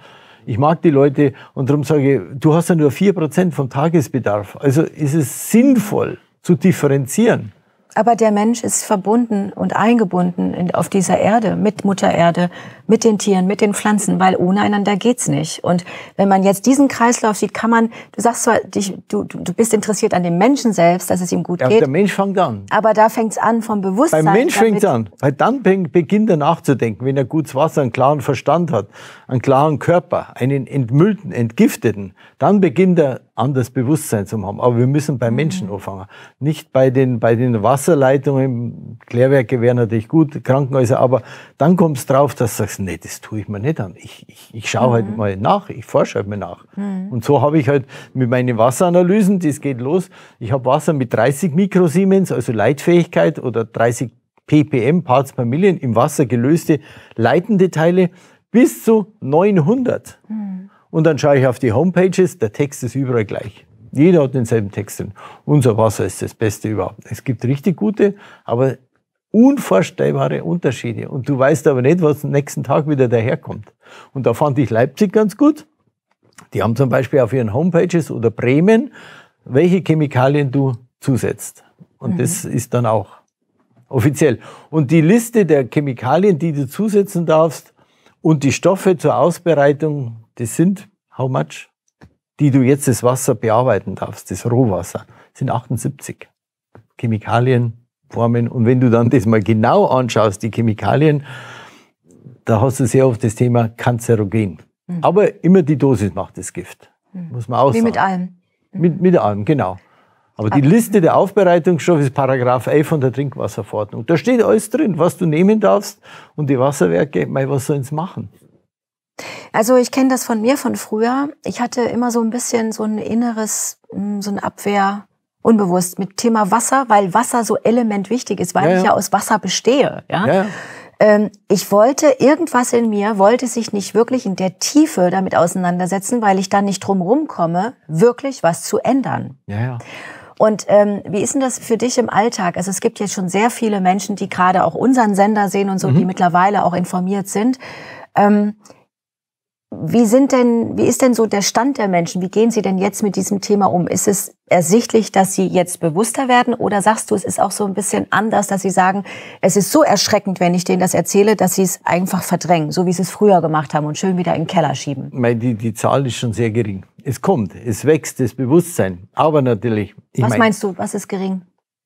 ich mag die Leute und darum sage ich, du hast ja nur vier Prozent vom Tagesbedarf. Also ist es sinnvoll zu differenzieren aber der Mensch ist verbunden und eingebunden in, auf dieser Erde, mit Mutter Erde, mit den Tieren, mit den Pflanzen, weil ohne einander geht's nicht. Und wenn man jetzt diesen Kreislauf sieht, kann man, du sagst zwar, dich, du, du bist interessiert an dem Menschen selbst, dass es ihm gut ja, geht. Der Mensch fängt an. Aber da fängt's an vom Bewusstsein. Beim Mensch fängt's an, weil dann beginnt er nachzudenken, wenn er gutes Wasser, einen klaren Verstand hat, einen klaren Körper, einen entmüllten, entgifteten, dann beginnt er an das Bewusstsein zu haben. Aber wir müssen beim mhm. Menschen anfangen, nicht bei den, bei den Wasser Wasserleitungen, Klärwerke wären natürlich gut, Krankenhäuser, aber dann kommt es drauf, dass du sagst, nee, das tue ich mir nicht an. Ich, ich, ich schaue halt mhm. halt mal nach, ich forsche halt mal nach. Mhm. Und so habe ich halt mit meinen Wasseranalysen, das geht los, ich habe Wasser mit 30 Mikrosiemens, also Leitfähigkeit oder 30 ppm, Parts per Million, im Wasser gelöste leitende Teile bis zu 900. Mhm. Und dann schaue ich auf die Homepages, der Text ist überall gleich. Jeder hat denselben Text drin. Unser Wasser ist das Beste überhaupt. Es gibt richtig gute, aber unvorstellbare Unterschiede. Und du weißt aber nicht, was am nächsten Tag wieder daherkommt. Und da fand ich Leipzig ganz gut. Die haben zum Beispiel auf ihren Homepages oder Bremen, welche Chemikalien du zusetzt. Und mhm. das ist dann auch offiziell. Und die Liste der Chemikalien, die du zusetzen darfst und die Stoffe zur Ausbereitung, das sind how much? die du jetzt das Wasser bearbeiten darfst, das Rohwasser, sind 78 Chemikalien, Formen. Und wenn du dann das mal genau anschaust, die Chemikalien, da hast du sehr oft das Thema Kanzerogen. Mhm. Aber immer die Dosis macht das Gift. Mhm. Muss man auch Wie sagen. mit allem. Mhm. Mit, mit allem, genau. Aber die Liste der Aufbereitungsstoffe ist Paragraph 11 von der Trinkwasserverordnung. Da steht alles drin, was du nehmen darfst. Und die Wasserwerke, mei, was sollen sie machen? Also ich kenne das von mir von früher. Ich hatte immer so ein bisschen so ein inneres, hm, so ein Abwehr unbewusst mit Thema Wasser, weil Wasser so element wichtig ist, weil ja, ja. ich ja aus Wasser bestehe. Ja? ja? Ähm, ich wollte, irgendwas in mir wollte sich nicht wirklich in der Tiefe damit auseinandersetzen, weil ich da nicht drumherum komme, wirklich was zu ändern. Ja, ja. Und ähm, wie ist denn das für dich im Alltag? Also es gibt jetzt schon sehr viele Menschen, die gerade auch unseren Sender sehen und so, mhm. die mittlerweile auch informiert sind. Ähm, wie sind denn, wie ist denn so der Stand der Menschen? Wie gehen sie denn jetzt mit diesem Thema um? Ist es ersichtlich, dass sie jetzt bewusster werden? Oder sagst du, es ist auch so ein bisschen anders, dass sie sagen, es ist so erschreckend, wenn ich denen das erzähle, dass sie es einfach verdrängen, so wie sie es früher gemacht haben und schön wieder in den Keller schieben? Die, die Zahl ist schon sehr gering. Es kommt, es wächst, das Bewusstsein. Aber natürlich. was mein, meinst du, was ist gering?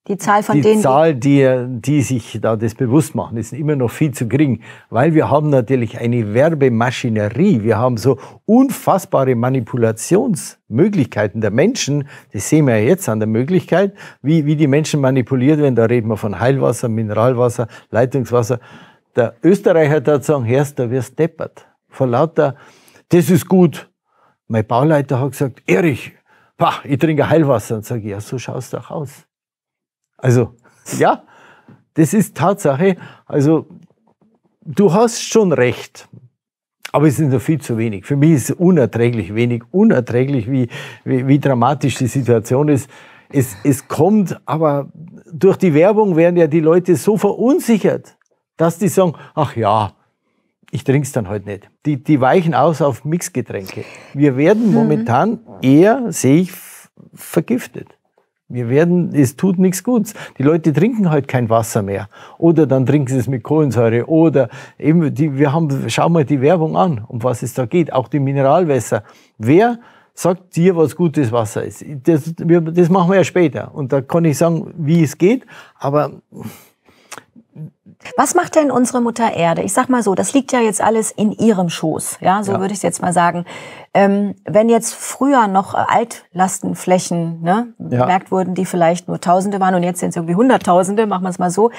Die Zahl von die denen. Zahl, die, die sich da das bewusst machen, ist immer noch viel zu gering, weil wir haben natürlich eine Werbemaschinerie. Wir haben so unfassbare Manipulationsmöglichkeiten der Menschen. Das sehen wir ja jetzt an der Möglichkeit, wie, wie die Menschen manipuliert werden. Da reden wir von Heilwasser, Mineralwasser, Leitungswasser. Der Österreicher da sagen, Herst, da wirst deppert. Vor lauter, das ist gut. Mein Bauleiter hat gesagt, Erich, pah, ich trinke Heilwasser. Und sage, ja, so schaust du auch aus. Also, ja, das ist Tatsache. Also, du hast schon recht. Aber es ist noch viel zu wenig. Für mich ist es unerträglich wenig, unerträglich, wie, wie, wie dramatisch die Situation ist. Es, es kommt, aber durch die Werbung werden ja die Leute so verunsichert, dass die sagen, ach ja, ich trinke es dann heute halt nicht. Die, die weichen aus auf Mixgetränke. Wir werden mhm. momentan eher, sehe ich, vergiftet. Wir werden, es tut nichts Gutes. Die Leute trinken halt kein Wasser mehr. Oder dann trinken sie es mit Kohlensäure. Oder eben, die, wir haben, schau mal die Werbung an, um was es da geht. Auch die Mineralwässer. Wer sagt dir, was gutes Wasser ist? Das, wir, das machen wir ja später. Und da kann ich sagen, wie es geht. Aber was macht denn unsere Mutter Erde? Ich sag mal so, das liegt ja jetzt alles in ihrem Schoß, ja, so ja. würde ich es jetzt mal sagen. Ähm, wenn jetzt früher noch äh, Altlastenflächen ne, ja. bemerkt wurden, die vielleicht nur Tausende waren und jetzt sind es irgendwie Hunderttausende, machen wir es mal so,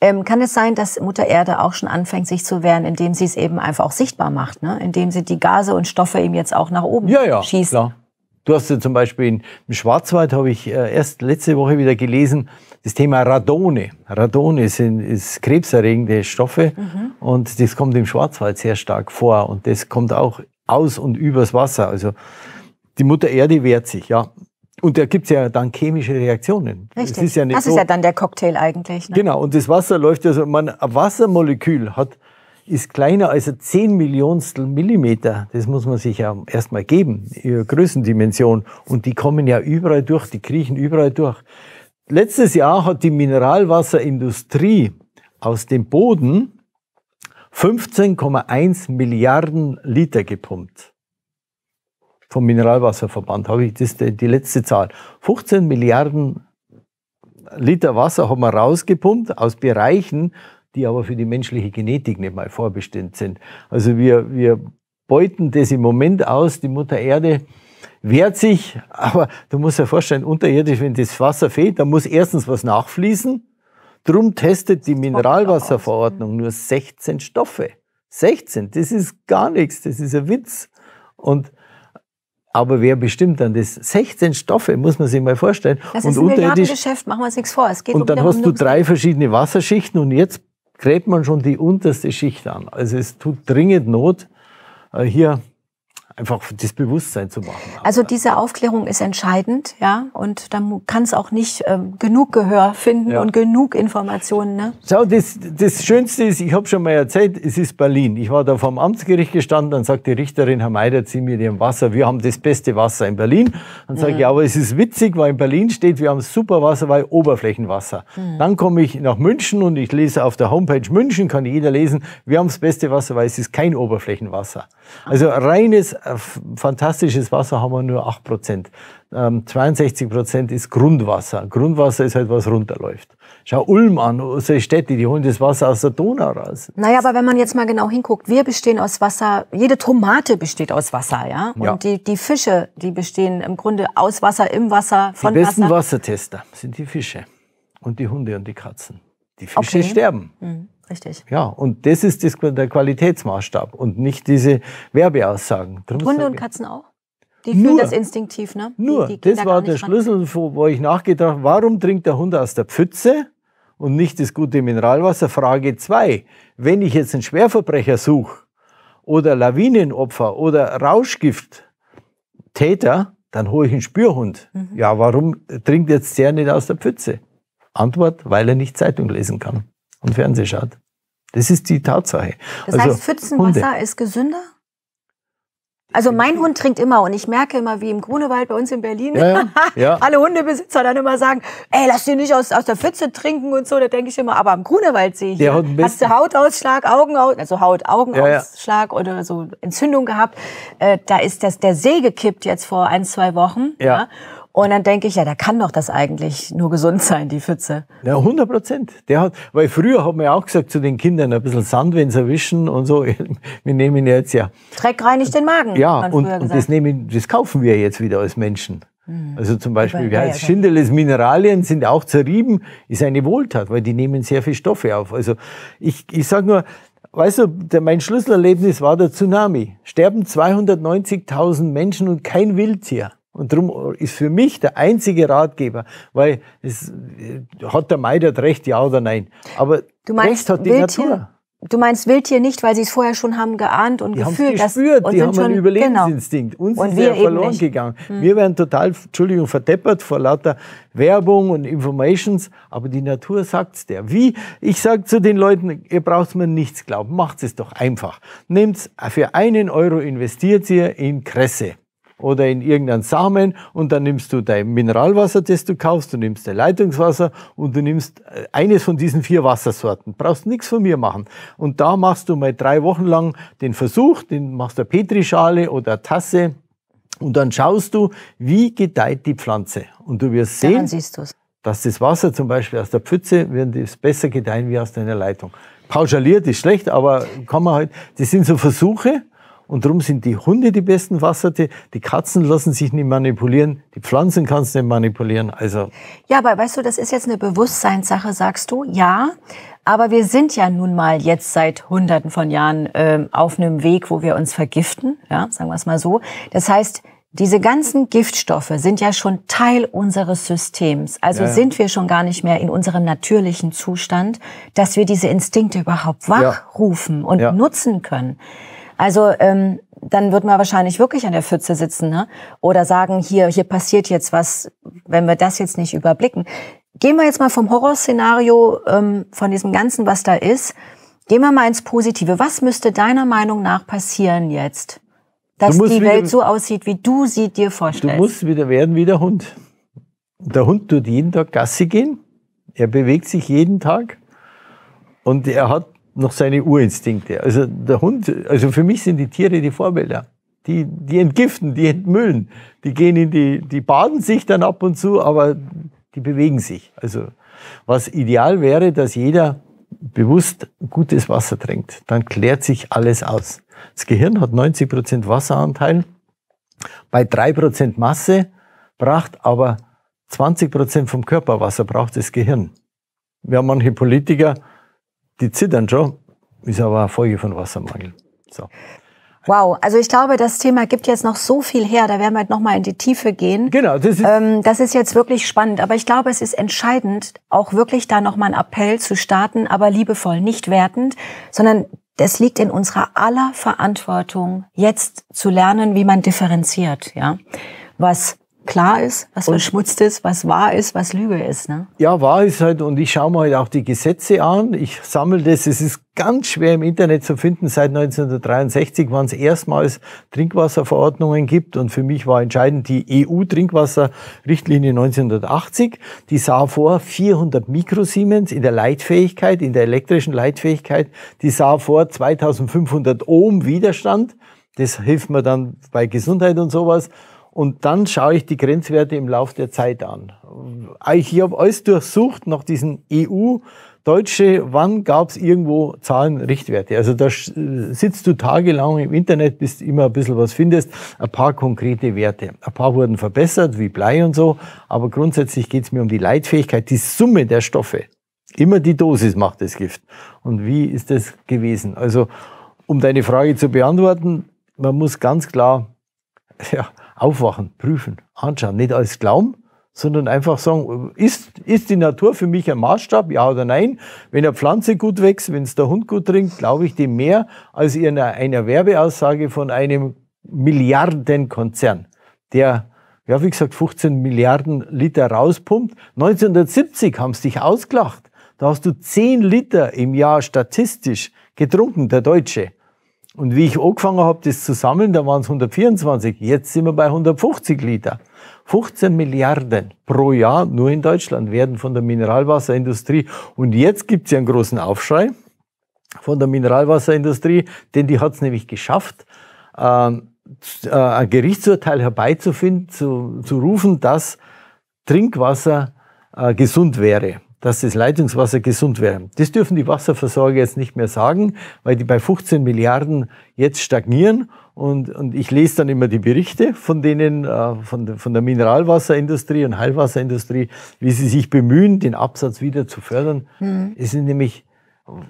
ähm, kann es sein, dass Mutter Erde auch schon anfängt, sich zu wehren, indem sie es eben einfach auch sichtbar macht, ne? indem sie die Gase und Stoffe eben jetzt auch nach oben ja, ja, schießt. Klar. Du hast ja zum Beispiel im Schwarzwald, habe ich äh, erst letzte Woche wieder gelesen, das Thema Radone. Radone sind ist krebserregende Stoffe mhm. und das kommt im Schwarzwald sehr stark vor und das kommt auch aus und übers Wasser. Also die Mutter Erde wehrt sich, ja. Und da gibt es ja dann chemische Reaktionen. Richtig. Das ist ja, nicht das ist ja dann der Cocktail eigentlich. Ne? Genau, und das Wasser läuft ja so, man, ein Wassermolekül hat, ist kleiner als ein zehn Millimeter. Das muss man sich ja erstmal geben, ihre Größendimension. Und die kommen ja überall durch, die kriechen überall durch. Letztes Jahr hat die Mineralwasserindustrie aus dem Boden 15,1 Milliarden Liter gepumpt. Vom Mineralwasserverband habe ich das, die letzte Zahl. 15 Milliarden Liter Wasser haben wir rausgepumpt aus Bereichen, die aber für die menschliche Genetik nicht mal vorbestimmt sind. Also wir, wir beuten das im Moment aus, die Mutter Erde wehrt sich, aber du musst dir vorstellen, unterirdisch, wenn das Wasser fehlt, dann muss erstens was nachfließen. Drum testet die Mineralwasserverordnung nur 16 Stoffe. 16, das ist gar nichts, das ist ein Witz. Und aber wer bestimmt dann das? 16 Stoffe, muss man sich mal vorstellen. Das und ist ein Geschäft, machen wir uns nichts vor. Es geht und um dann hast du drei verschiedene Wasserschichten und jetzt gräbt man schon die unterste Schicht an. Also es tut dringend Not. Äh, hier einfach das Bewusstsein zu machen. Also diese Aufklärung ist entscheidend, ja, und dann kann es auch nicht ähm, genug Gehör finden ja. und genug Informationen. Ne? Schau, das, das Schönste ist, ich habe schon mal erzählt, es ist Berlin. Ich war da vom Amtsgericht gestanden, dann sagt die Richterin, Herr Meider, zieh mir dem Wasser, wir haben das beste Wasser in Berlin. Dann sage mhm. ich, aber es ist witzig, weil in Berlin steht, wir haben super Wasser, weil Oberflächenwasser. Mhm. Dann komme ich nach München und ich lese auf der Homepage München, kann jeder lesen, wir haben das beste Wasser, weil es ist kein Oberflächenwasser. Also reines äh, fantastisches Wasser haben wir nur 8%. Ähm, 62% ist Grundwasser. Grundwasser ist halt, was runterläuft. Schau Ulm an, unsere Städte, die holen das Wasser aus der Donau raus. Naja, aber wenn man jetzt mal genau hinguckt, wir bestehen aus Wasser, jede Tomate besteht aus Wasser, ja? Und ja. Die, die Fische, die bestehen im Grunde aus Wasser, im Wasser, von Wasser. Die besten Wasser. Wassertester sind die Fische und die Hunde und die Katzen. Die Fische okay. sterben. Mhm. Richtig. Ja, und das ist das, der Qualitätsmaßstab und nicht diese Werbeaussagen. Drum Hunde und Katzen auch? Die nur, fühlen das instinktiv, ne? Nur, die, die das war der Schlüssel, wo, wo ich nachgedacht habe, warum trinkt der Hund aus der Pfütze und nicht das gute Mineralwasser? Frage zwei: Wenn ich jetzt einen Schwerverbrecher suche oder Lawinenopfer oder Rauschgift-Täter, dann hole ich einen Spürhund. Mhm. Ja, warum trinkt jetzt der nicht aus der Pfütze? Antwort, weil er nicht Zeitung lesen kann und Fernseh schaut. Das ist die Tatsache. Das also, heißt, Pfützenwasser Hunde. ist gesünder? Also mein Hund trinkt immer und ich merke immer, wie im Grunewald bei uns in Berlin, ja, ja, ja. alle Hundebesitzer dann immer sagen, ey, lass den nicht aus, aus der Pfütze trinken und so. Da denke ich immer, aber am im Grunewald sehe ich, ja, hast du Hautausschlag, Augenausschlag, also Haut, Augenausschlag oder so Entzündung gehabt. Äh, da ist das, der See gekippt jetzt vor ein, zwei Wochen. ja? Und dann denke ich, ja, da kann doch das eigentlich nur gesund sein, die Pfütze. Ja, 100 Prozent. Der hat, weil früher hat man ja auch gesagt zu den Kindern, ein bisschen Sand, wenn sie erwischen und so. Wir nehmen jetzt ja. Dreck reinigt den Magen. Ja, und, und das, nehmen, das kaufen wir jetzt wieder als Menschen. Hm. Also zum Beispiel, wie heißt Schindeles Mineralien sind auch zerrieben, ist eine Wohltat, weil die nehmen sehr viel Stoffe auf. Also ich, ich sage nur, weißt du, der, mein Schlüsselerlebnis war der Tsunami. Sterben 290.000 Menschen und kein Wildtier. Und darum ist für mich der einzige Ratgeber, weil es äh, hat der Mai das halt Recht, ja oder nein. Aber du meinst, Recht hat die Wildtier, Natur. Du meinst Wildtier nicht, weil sie es vorher schon haben geahnt und die gefühlt. Haben's gespürt, dass, die haben einen Überlebensinstinkt. Genau. Uns und ist wir ja verloren nicht. gegangen. Hm. Wir werden total, Entschuldigung, verdeppert vor lauter Werbung und Informations, aber die Natur sagt es dir. Wie? Ich sage zu den Leuten, ihr braucht mir nichts glauben, macht es doch einfach. Nehmt's für einen Euro investiert ihr in Kresse oder in irgendeinen Samen und dann nimmst du dein Mineralwasser, das du kaufst, du nimmst dein Leitungswasser und du nimmst äh, eines von diesen vier Wassersorten. Brauchst nichts von mir machen. Und da machst du mal drei Wochen lang den Versuch, den machst du eine Petrischale oder eine Tasse und dann schaust du, wie gedeiht die Pflanze. Und du wirst sehen, ja, dass das Wasser zum Beispiel aus der Pfütze, wird besser gedeihen wie aus deiner Leitung pauschaliert ist schlecht, aber kann man halt, das sind so Versuche, und darum sind die Hunde die besten Wassertiere. Die Katzen lassen sich nicht manipulieren. Die Pflanzen kannst du nicht manipulieren. Also. Ja, aber weißt du, das ist jetzt eine Bewusstseinssache, sagst du. Ja. Aber wir sind ja nun mal jetzt seit Hunderten von Jahren äh, auf einem Weg, wo wir uns vergiften. Ja, sagen wir es mal so. Das heißt, diese ganzen Giftstoffe sind ja schon Teil unseres Systems. Also ja, ja. sind wir schon gar nicht mehr in unserem natürlichen Zustand, dass wir diese Instinkte überhaupt wachrufen ja. und nutzen können. Also ähm, dann wird man wahrscheinlich wirklich an der Pfütze sitzen ne? oder sagen, hier, hier passiert jetzt was, wenn wir das jetzt nicht überblicken. Gehen wir jetzt mal vom Horrorszenario, ähm, von diesem Ganzen, was da ist, gehen wir mal ins Positive. Was müsste deiner Meinung nach passieren jetzt, dass die Welt so aussieht, wie du sie dir vorstellst? Du musst wieder werden wie der Hund. Der Hund tut jeden Tag Gassi gehen. Er bewegt sich jeden Tag. Und er hat noch seine Urinstinkte. Also der Hund, also für mich sind die Tiere die Vorbilder. Die, die entgiften, die entmüllen, die gehen in die, die baden sich dann ab und zu, aber die bewegen sich. Also was ideal wäre, dass jeder bewusst gutes Wasser trinkt, dann klärt sich alles aus. Das Gehirn hat 90 Prozent Wasseranteil, bei 3 Prozent Masse braucht aber 20 Prozent vom Körperwasser braucht das Gehirn. Wir haben manche Politiker, die zittern schon, ist aber eine Folge von Wassermangel. So. Wow, also ich glaube, das Thema gibt jetzt noch so viel her, da werden wir halt nochmal in die Tiefe gehen. Genau. Das ist, ähm, das ist jetzt wirklich spannend, aber ich glaube, es ist entscheidend, auch wirklich da nochmal einen Appell zu starten, aber liebevoll, nicht wertend, sondern es liegt in unserer aller Verantwortung, jetzt zu lernen, wie man differenziert, ja. Was klar ist, was verschmutzt ist, was wahr ist, was Lüge ist. Ne? Ja, wahr ist halt, und ich schaue mir halt auch die Gesetze an. Ich sammle das. Es ist ganz schwer im Internet zu finden. Seit 1963, wann es erstmals Trinkwasserverordnungen gibt. Und für mich war entscheidend die EU-Trinkwasserrichtlinie 1980. Die sah vor 400 Mikrosiemens in der Leitfähigkeit, in der elektrischen Leitfähigkeit. Die sah vor 2500 Ohm Widerstand. Das hilft mir dann bei Gesundheit und sowas. Und dann schaue ich die Grenzwerte im Lauf der Zeit an. Äh, ich habe alles durchsucht nach diesen EU-Deutsche, wann gab es irgendwo Zahlenrichtwerte. Also da sitzt du tagelang im Internet, bis du immer ein bisschen was findest, ein paar konkrete Werte. Ein paar wurden verbessert, wie Blei und so, aber grundsätzlich geht es mir um die Leitfähigkeit, die Summe der Stoffe. Immer die Dosis macht das Gift. Und wie ist das gewesen? Also, um deine Frage zu beantworten, man muss ganz klar ja, aufwachen, prüfen, anschauen. Nicht alles glauben, sondern einfach sagen, ist, ist die Natur für mich ein Maßstab, ja oder nein? Wenn eine Pflanze gut wächst, wenn es der Hund gut trinkt, glaube ich dem mehr als in einer, Werbeaussage von einem Milliardenkonzern, der, ja, wie gesagt, 15 Milliarden Liter rauspumpt. 1970 haben sie dich ausgelacht. Da hast du 10 Liter im Jahr statistisch getrunken, der Deutsche. Und wie ich angefangen habe, das zu sammeln, da waren es 124, jetzt sind wir bei 150 Liter. 15 Milliarden pro Jahr nur in Deutschland werden von der Mineralwasserindustrie. Und jetzt gibt es ja einen großen Aufschrei von der Mineralwasserindustrie, denn die hat es nämlich geschafft, ähm, äh, ein Gerichtsurteil herbeizufinden, zu, zu rufen, dass Trinkwasser äh, gesund wäre dass das Leitungswasser gesund wäre. Das dürfen die Wasserversorger jetzt nicht mehr sagen, weil die bei 15 Milliarden jetzt stagnieren. Und, und ich lese dann immer die Berichte von denen, äh, von, von der Mineralwasserindustrie und Heilwasserindustrie, wie sie sich bemühen, den Absatz wieder zu fördern. Mhm. Es sind nämlich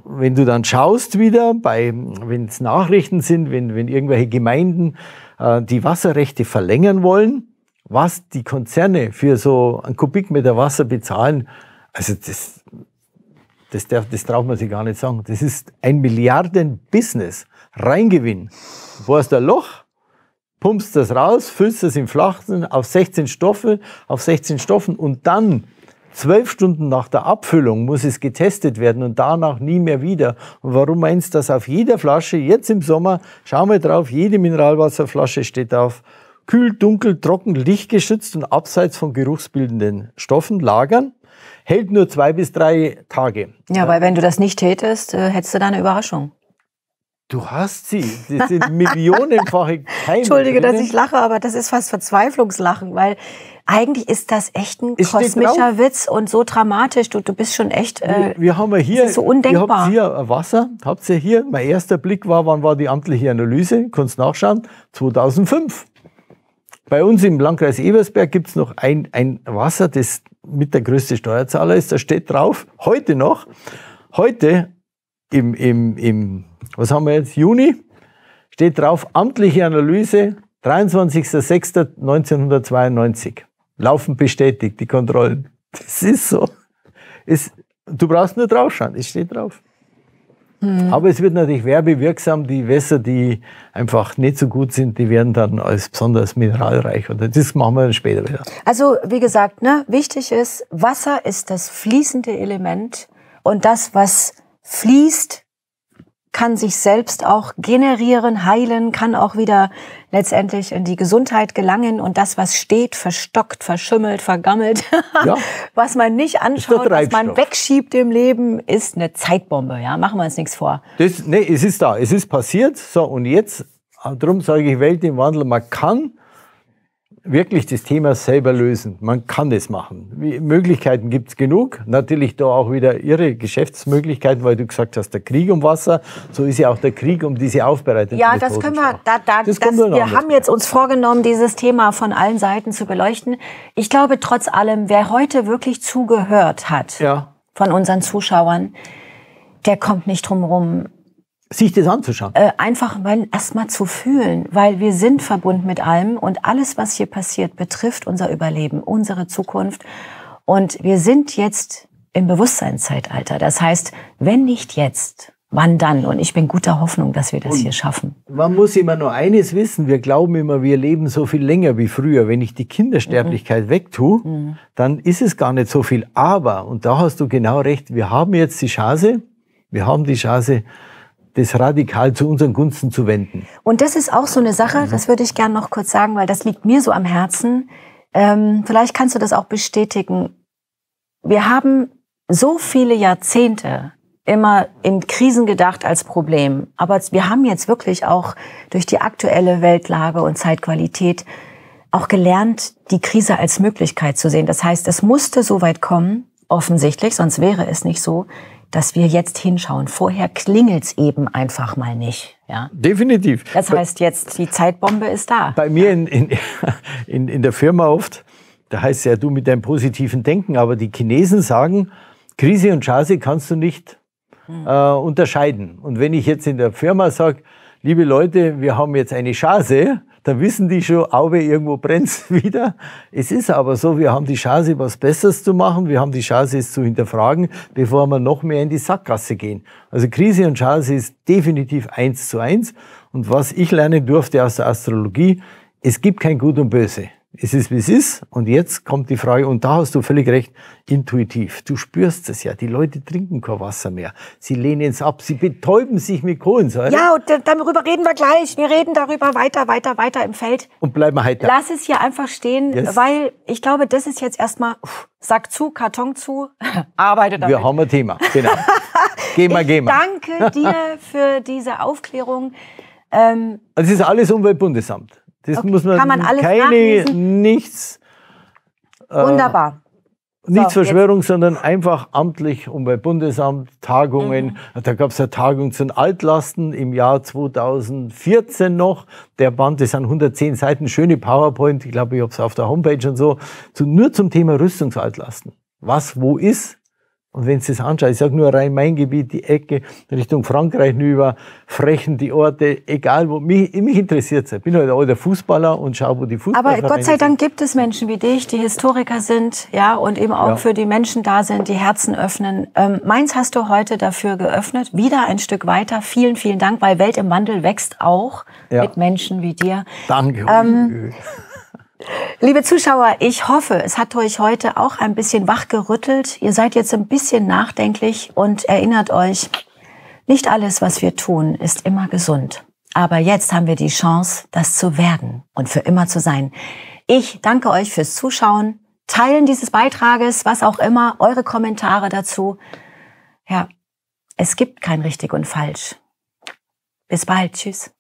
wenn du dann schaust wieder, bei, wenn es Nachrichten sind, wenn, wenn irgendwelche Gemeinden äh, die Wasserrechte verlängern wollen, was die Konzerne für so einen Kubikmeter Wasser bezahlen, also das, das, darf, das traut man sich gar nicht sagen. Das ist ein Milliarden-Business. Reingewinn. Wo hast du ein Loch? Pumpst das raus, füllst das im Flachen auf 16 Stoffe, auf 16 Stoffen und dann zwölf Stunden nach der Abfüllung muss es getestet werden und danach nie mehr wieder. Und warum meinst du, dass auf jeder Flasche, jetzt im Sommer, schau mal drauf, jede Mineralwasserflasche steht auf kühl, dunkel, trocken, lichtgeschützt und abseits von geruchsbildenden Stoffen lagern hält nur zwei bis drei Tage. Ja, weil wenn du das nicht tätest, äh, hättest du da eine Überraschung. Du hast sie. Das sind millionenfache Keime. Entschuldige, drinnen. dass ich lache, aber das ist fast Verzweiflungslachen, weil eigentlich ist das echt ein es kosmischer genau? Witz und so dramatisch. Du, du bist schon echt. Äh, wir, wir haben ja hier, so undenkbar. Ihr habt hier Wasser, habt ihr hier. Mein erster Blick war, wann war die amtliche Analyse? Kannst nachschauen. 2005. Bei uns im Landkreis Eversberg gibt es noch ein, ein Wasser, das mit der größte Steuerzahler ist. Da steht drauf, heute noch, heute im, im, im was haben wir jetzt, Juni, steht drauf, amtliche Analyse 23.06.1992. Laufen bestätigt, die Kontrollen. Das ist so. Es, du brauchst nur draufschauen, es steht drauf. Mhm. Aber es wird natürlich werbewirksam. Die Wässer, die einfach nicht so gut sind, die werden dann als besonders mineralreich. Und das machen wir dann später wieder. Also wie gesagt, ne, wichtig ist, Wasser ist das fließende Element und das, was fließt, kann sich selbst auch generieren, heilen, kann auch wieder letztendlich in die Gesundheit gelangen und das, was steht, verstockt, verschimmelt, vergammelt, ja. was man nicht anschaut, was man wegschiebt im Leben, ist eine Zeitbombe. Ja, machen wir uns nichts vor. Das, nee, es ist da, es ist passiert. So und jetzt, äh, darum sage ich Welt im Wandel. Man kann wirklich das Thema selber lösen. Man kann das machen. Wie, Möglichkeiten gibt es genug. Natürlich da auch wieder irre Geschäftsmöglichkeiten, weil du gesagt hast, der Krieg um Wasser, so ist ja auch der Krieg um diese Aufbereitung. Ja, das können wir, da, da, das das, wir, wir haben jetzt uns vorgenommen, dieses Thema von allen Seiten zu beleuchten. Ich glaube trotz allem, wer heute wirklich zugehört hat ja. von unseren Zuschauern, der kommt nicht drum rum, sich das anzuschauen? Äh, einfach mal erstmal zu fühlen, weil wir sind verbunden mit allem und alles, was hier passiert, betrifft unser Überleben, unsere Zukunft. Und wir sind jetzt im Bewusstseinszeitalter. Das heißt, wenn nicht jetzt, wann dann? Und ich bin guter Hoffnung, dass wir das und hier schaffen. Man muss immer nur eines wissen. Wir glauben immer, wir leben so viel länger wie früher. Wenn ich die Kindersterblichkeit mhm. wegtue, mhm. dann ist es gar nicht so viel. Aber, und da hast du genau recht, wir haben jetzt die Chance, wir haben die Chance, das radikal zu unseren Gunsten zu wenden. Und das ist auch so eine Sache, mhm. das würde ich gerne noch kurz sagen, weil das liegt mir so am Herzen. Ähm, vielleicht kannst du das auch bestätigen. Wir haben so viele Jahrzehnte immer in Krisen gedacht als Problem. Aber wir haben jetzt wirklich auch durch die aktuelle Weltlage und Zeitqualität auch gelernt, die Krise als Möglichkeit zu sehen. Das heißt, es musste so weit kommen, offensichtlich, sonst wäre es nicht so, dass wir jetzt hinschauen. Vorher klingelt's eben einfach mal nicht. Ja? Definitiv. Das heißt jetzt, die Zeitbombe ist da. Bei mir in, in, in, in der Firma oft, da heißt es ja, du mit deinem positiven Denken, aber die Chinesen sagen, Krise und Chance kannst du nicht hm. äh, unterscheiden. Und wenn ich jetzt in der Firma sage, liebe Leute, wir haben jetzt eine Chance, Da wissen die schon, Auge, irgendwo brennt wieder. Es ist aber so, wir haben die Chance, was Besseres zu machen, wir haben die Chance, es zu hinterfragen, bevor wir noch mehr in die Sackgasse gehen. Also Krise und Chance ist definitiv eins zu eins. Und was ich lernen durfte aus der Astrologie, es gibt kein Gut und Böse es ist, wie es ist. Und jetzt kommt die Frage, und da hast du völlig recht, intuitiv. Du spürst es ja. Die Leute trinken kein Wasser mehr. Sie lehnen es ab. Sie betäuben sich mit Kohlensäure. Ja, und darüber reden wir gleich. Wir reden darüber weiter, weiter, weiter im Feld. Und bleiben halt Lass es hier einfach stehen, yes. weil ich glaube, das ist jetzt erstmal, Sack zu, Karton zu, arbeite damit. Wir haben ein Thema, genau. geh mal, geh mal. Danke dir für diese Aufklärung. Ähm, also es ist alles Umweltbundesamt. Das okay. muss man, Kann man alles keine, nachlesen? nichts. Äh, Wunderbar. Nichts so, Verschwörung, jetzt. sondern einfach amtlich und bei Bundesamt Tagungen. Mhm. Da gab es eine Tagung zu Altlasten im Jahr 2014 noch. Der Band, das sind 110 Seiten, schöne PowerPoint, ich glaube, ich habe es auf der Homepage und so, zu, nur zum Thema Rüstungsaltlasten. Was wo ist, und wenn Sie das anschauen, ich sage nur Rhein-Main-Gebiet, die Ecke Richtung Frankreich über Frechen, die Orte, egal wo. Mich, mich interessiert es. Ich bin halt alter Fußballer und schaue, wo die Fußballer sind. Aber Gott sei Dank gibt es Menschen wie dich, die Historiker sind ja, und eben auch ja. für die Menschen da sind, die Herzen öffnen. Ähm, meins hast du heute dafür geöffnet. Wieder ein Stück weiter. Vielen, vielen Dank, weil Welt im Wandel wächst auch ja. mit Menschen wie dir. Danke. Ähm, Liebe Zuschauer, ich hoffe, es hat euch heute auch ein bisschen wachgerüttelt. Ihr seid jetzt ein bisschen nachdenklich und erinnert euch, nicht alles, was wir tun, ist immer gesund. Aber jetzt haben wir die Chance, das zu werden und für immer zu sein. Ich danke euch fürs Zuschauen, Teilen dieses Beitrages, was auch immer, eure Kommentare dazu. Ja, es gibt kein richtig und falsch. Bis bald. Tschüss.